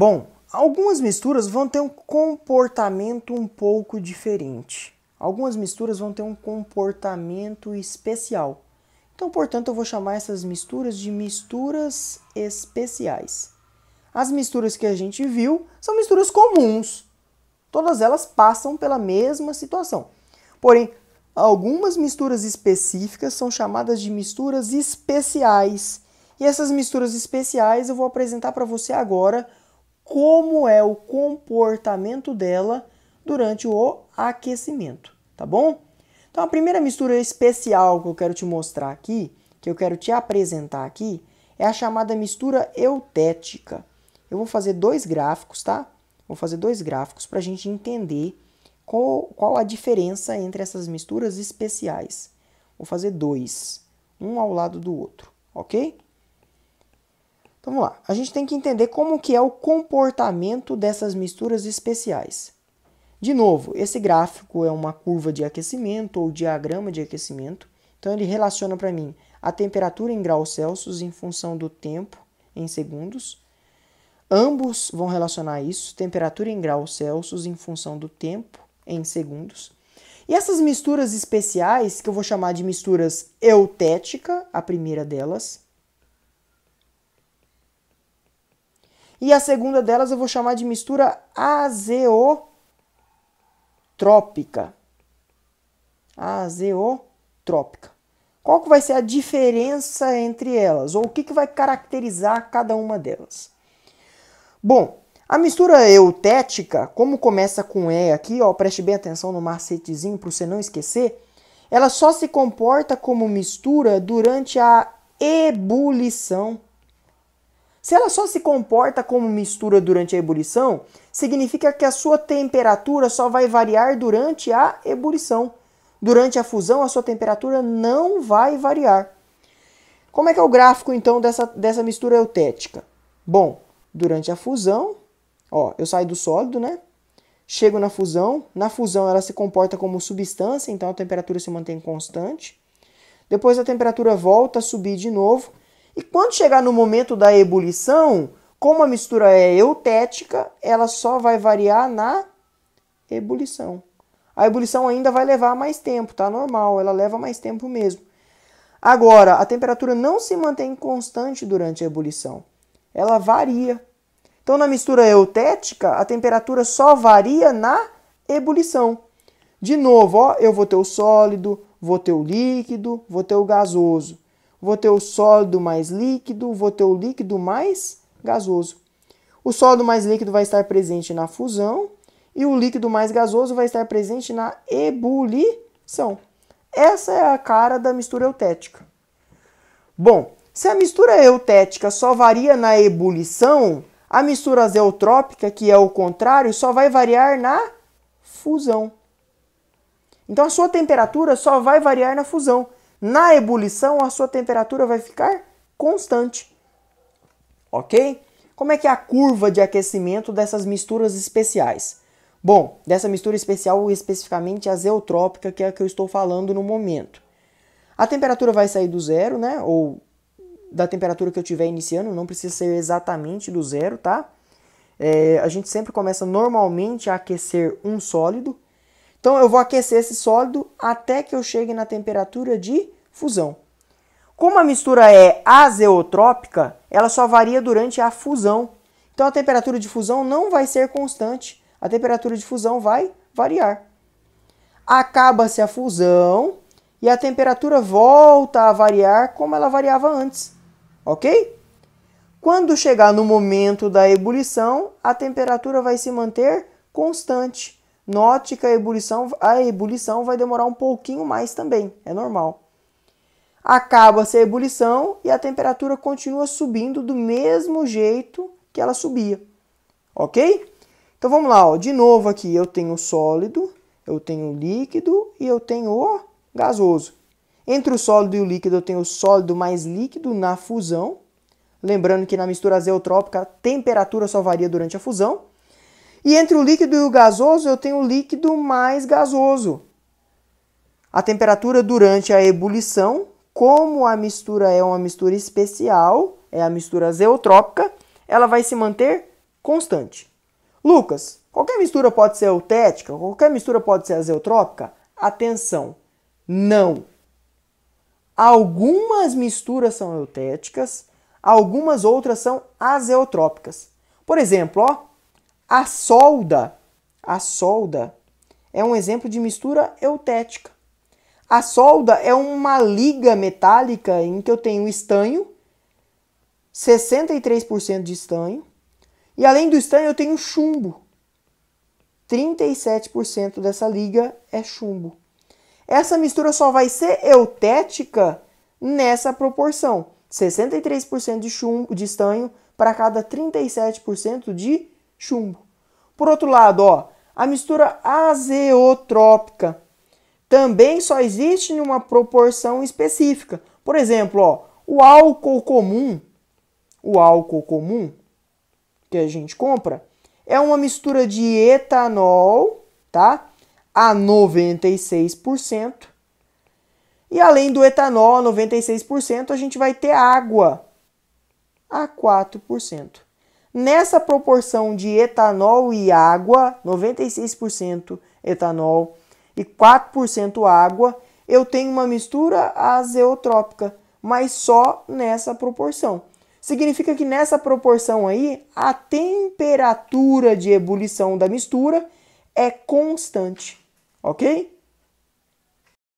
Bom, algumas misturas vão ter um comportamento um pouco diferente. Algumas misturas vão ter um comportamento especial. Então, portanto, eu vou chamar essas misturas de misturas especiais. As misturas que a gente viu são misturas comuns. Todas elas passam pela mesma situação. Porém, algumas misturas específicas são chamadas de misturas especiais. E essas misturas especiais eu vou apresentar para você agora como é o comportamento dela durante o aquecimento, tá bom? Então a primeira mistura especial que eu quero te mostrar aqui, que eu quero te apresentar aqui, é a chamada mistura eutética. Eu vou fazer dois gráficos, tá? Vou fazer dois gráficos para a gente entender qual, qual a diferença entre essas misturas especiais. Vou fazer dois, um ao lado do outro, ok? Então vamos lá. A gente tem que entender como que é o comportamento dessas misturas especiais. De novo, esse gráfico é uma curva de aquecimento ou diagrama de aquecimento. Então ele relaciona para mim a temperatura em graus Celsius em função do tempo em segundos. Ambos vão relacionar isso, temperatura em graus Celsius em função do tempo em segundos. E essas misturas especiais, que eu vou chamar de misturas eutética, a primeira delas, E a segunda delas eu vou chamar de mistura azeotrópica. Azeotrópica. Qual que vai ser a diferença entre elas? Ou o que, que vai caracterizar cada uma delas? Bom, a mistura eutética, como começa com E aqui, ó, preste bem atenção no macetezinho para você não esquecer, ela só se comporta como mistura durante a ebulição se ela só se comporta como mistura durante a ebulição, significa que a sua temperatura só vai variar durante a ebulição. Durante a fusão, a sua temperatura não vai variar. Como é que é o gráfico, então, dessa, dessa mistura eutética? Bom, durante a fusão, ó, eu saio do sólido, né? Chego na fusão. Na fusão, ela se comporta como substância, então a temperatura se mantém constante. Depois a temperatura volta a subir de novo e quando chegar no momento da ebulição, como a mistura é eutética, ela só vai variar na ebulição. A ebulição ainda vai levar mais tempo, tá normal, ela leva mais tempo mesmo. Agora, a temperatura não se mantém constante durante a ebulição. Ela varia. Então, na mistura eutética, a temperatura só varia na ebulição. De novo, ó, eu vou ter o sólido, vou ter o líquido, vou ter o gasoso vou ter o sólido mais líquido, vou ter o líquido mais gasoso. O sólido mais líquido vai estar presente na fusão e o líquido mais gasoso vai estar presente na ebulição. Essa é a cara da mistura eutética. Bom, se a mistura eutética só varia na ebulição, a mistura zeotrópica, que é o contrário, só vai variar na fusão. Então a sua temperatura só vai variar na fusão. Na ebulição, a sua temperatura vai ficar constante. Ok? Como é que é a curva de aquecimento dessas misturas especiais? Bom, dessa mistura especial, especificamente a zeotrópica, que é a que eu estou falando no momento. A temperatura vai sair do zero, né? Ou da temperatura que eu tiver iniciando, não precisa ser exatamente do zero, tá? É, a gente sempre começa normalmente a aquecer um sólido, então eu vou aquecer esse sólido até que eu chegue na temperatura de fusão. Como a mistura é azeotrópica, ela só varia durante a fusão. Então a temperatura de fusão não vai ser constante. A temperatura de fusão vai variar. Acaba-se a fusão e a temperatura volta a variar como ela variava antes. Ok? Quando chegar no momento da ebulição, a temperatura vai se manter constante. Note que a ebulição, a ebulição vai demorar um pouquinho mais também, é normal. Acaba-se a ebulição e a temperatura continua subindo do mesmo jeito que ela subia. Ok? Então vamos lá, ó. de novo aqui eu tenho sólido, eu tenho líquido e eu tenho o gasoso. Entre o sólido e o líquido eu tenho o sólido mais líquido na fusão. Lembrando que na mistura azeotrópica a temperatura só varia durante a fusão. E entre o líquido e o gasoso, eu tenho o líquido mais gasoso. A temperatura durante a ebulição, como a mistura é uma mistura especial, é a mistura zeotrópica, ela vai se manter constante. Lucas, qualquer mistura pode ser eutética, qualquer mistura pode ser azeotrópica? Atenção, não. Algumas misturas são eutéticas, algumas outras são azeotrópicas. Por exemplo, ó, a solda, a solda é um exemplo de mistura eutética. A solda é uma liga metálica em que eu tenho estanho, 63% de estanho, e além do estanho eu tenho chumbo. 37% dessa liga é chumbo. Essa mistura só vai ser eutética nessa proporção. 63% de chumbo de estanho para cada 37% de chumbo. Por outro lado, ó, a mistura azeotrópica também só existe em uma proporção específica. Por exemplo, ó, o álcool comum, o álcool comum que a gente compra é uma mistura de etanol, tá? A 96%. E além do etanol, a 96%, a gente vai ter água a 4%. Nessa proporção de etanol e água, 96% etanol e 4% água, eu tenho uma mistura azeotrópica, mas só nessa proporção. Significa que nessa proporção aí, a temperatura de ebulição da mistura é constante, ok?